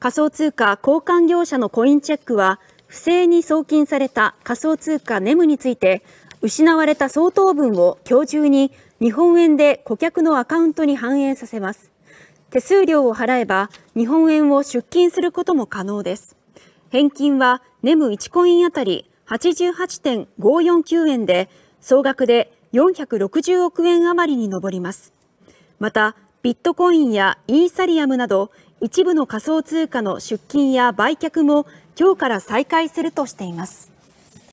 仮想通貨交換業者のコインチェックは不正に送金された仮想通貨ネムについて失われた相当分を今日中に日本円で顧客のアカウントに反映させます手数料を払えば日本円を出金することも可能です返金はネム1コインあたり88.549円で総額で460億円余りに上りますまたビットコインやイーサリアムなど一部の仮想通貨の出金や売却も今日から再開するとしています。